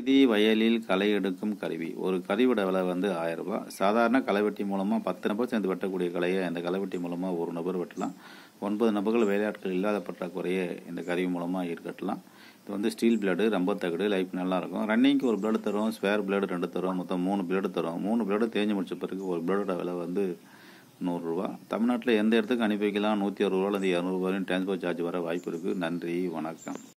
இது வயலில் களை எடுக்கும் கருவி ஒரு கருவியோட விலை வந்து ஆயிரம் ரூபாய் சாதாரண களைவெட்டி மூலமாக பத்து நபர் சேர்ந்து வெட்டக்கூடிய கலையை இந்த களைவெட்டி மூலமாக ஒரு நபர் வெட்டலாம் ஒன்பது நபர்கள் வேலையாட்கள் இல்லாத பற்றாக்குறையே இந்த கருவி மூலமாக ஈடுகட்டலாம் இது வந்து ஸ்டீல் பிளேடு ரொம்ப தகுடு லைஃப் நல்லாயிருக்கும் ரன்னிங்க்கு ஒரு பிளேடு தரும் ஸ்பேர் பிளேடு ரெண்டு தரும் மொத்தம் மூணு பிளேடு தரும் மூணு பிளேடு தேஞ்சு முடிச்ச பிறகு ஒரு பிளேடோட விலை வந்து நூறுரூவா தமிழ்நாட்டில் எந்த இடத்துக்கு அனுப்பி வைக்கலாம் நூற்றி அறுபது ரூபாயிலேருந்து இரநூறுவாயும் டிரான்ஸ்போர்ட் சார்ஜ் வர வாய்ப்பு இருக்குது நன்றி வணக்கம்